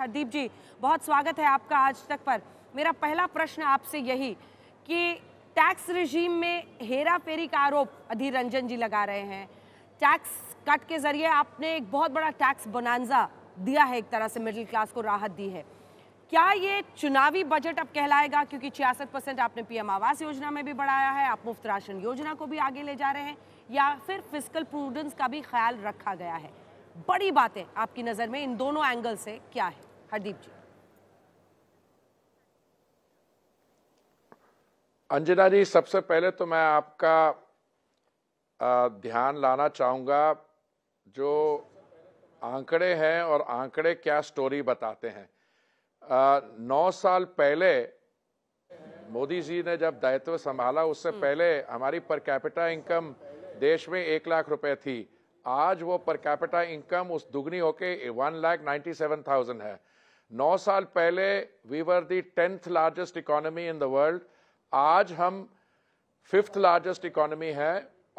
हरदीप जी बहुत स्वागत है आपका आज तक पर मेरा पहला प्रश्न आपसे यही कि टैक्स रिजीम में हेरा फेरी का आरोप अधीर रंजन जी लगा रहे हैं टैक्स कट के जरिए आपने एक बहुत बड़ा टैक्स बनाजा दिया है एक तरह से मिडिल क्लास को राहत दी है क्या ये चुनावी बजट अब कहलाएगा क्योंकि छियासठ परसेंट आपने पीएम आवास योजना में भी बढ़ाया है आप मुफ्त राशन योजना को भी आगे ले जा रहे हैं या फिर फिजिकल प्रूडेंस का भी ख्याल रखा गया है बड़ी बातें आपकी नज़र में इन दोनों एंगल से क्या है हरदीप जी अंजना जी सबसे पहले तो मैं आपका ध्यान लाना चाहूंगा जो आंकड़े हैं और आंकड़े क्या स्टोरी बताते हैं आ, नौ साल पहले मोदी जी ने जब दायित्व संभाला उससे हम्म। पहले हमारी पर कैपिटा इनकम देश में एक लाख रुपए थी आज वो पर कैपिटा इनकम उस दुगनी होके one lakh ninety seven thousand है नौ साल पहले we were the tenth largest economy in the world आज हम फिफ्थ लार्जेस्ट इकोनॉमी है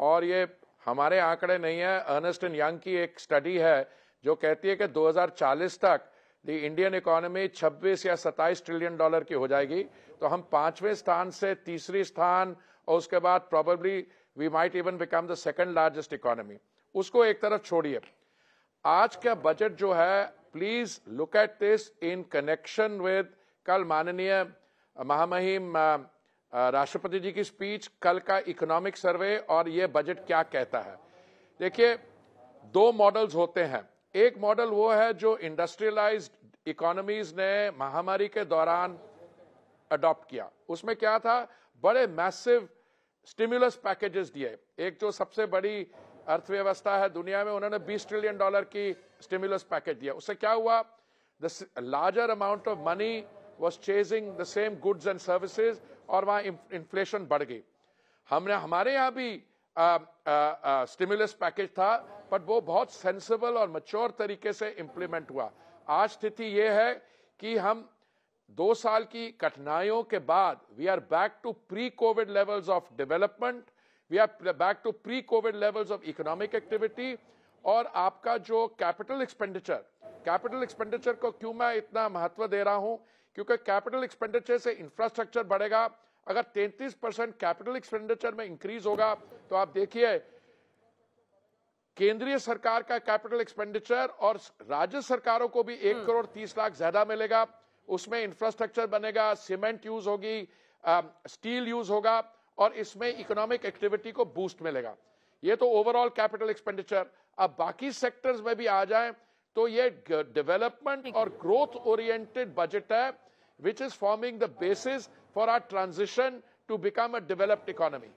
और ये हमारे आंकड़े नहीं है अर्नेस्ट एंड यंग की एक स्टडी है जो कहती है कि 2040 तक द इंडियन इकोनॉमी 26 या 27 ट्रिलियन डॉलर की हो जाएगी तो हम पांचवें स्थान से तीसरी स्थान और उसके बाद probably we might even become the second largest economy उसको एक तरफ छोड़िए आज का बजट जो है please look at this in connection with कल माननीय महामहिम राष्ट्रपति जी की स्पीच कल का इकोनॉमिक सर्वे और ये बजट क्या कहता है देखिए दो मॉडल्स होते हैं एक मॉडल वो है जो इंडस्ट्रियलाइज्ड इकोनॉमीज ने महामारी के दौरान अडॉप्ट किया उसमें क्या था बड़े मैसिव स्टिमुलस पैकेजेस दिए एक जो सबसे बड़ी अर्थव्यवस्था है दुनिया में उन्होंने 20 ट्रिलियन डॉलर की स्टिमुलस पैकेज दिया उससे क्या हुआ the larger amount of money was chasing the same goods and services और वहां इन्फ्लेशन बढ़ गई हमने हमारे यहां भी स्टिमुलस पैकेज था बट वो बहुत सेंसिबल और मच्योर तरीके से इम्प्लीमेंट हुआ आज स्थिति यह है कि हम दो साल की कठिनाइयों के बाद we are back to pre covid levels of development we are back to pre covid levels of economic activity और आपका जो कैपिटल एक्सपेंडिचर कैपिटल एक्सपेंडिचर को क्यों मैं इतना महत्व दे रहा हूं क्योंकि कैपिटल एक्सपेंडिचर से इंफ्रास्ट्रक्चर बढ़ेगा अगर 33 परसेंट कैपिटल एक्सपेंडिचर में इंक्रीज होगा तो आप देखिए केंद्रीय सरकार का कैपिटल एक्सपेंडिचर और राज्य सरकारों को भी एक हम्म। करोड़ तीस लाख ज्यादा मिलेगा उसमें इंफ्रास्ट्रक्चर बनेगा सीमेंट यूज होगी स्टील यूज होगा और इसमें इकोनॉमिक एक्टिविटी को बूस्ट मिलेगा ये तो ओवरऑल कैपिटल एक्सपेंडिचर अब बाकी सेक्टर्स में भी आ जाए तो ये डेवलपमेंट और ग्रोथ ओरिएंटेड बजट है which is forming the basis for our transition to become a developed economy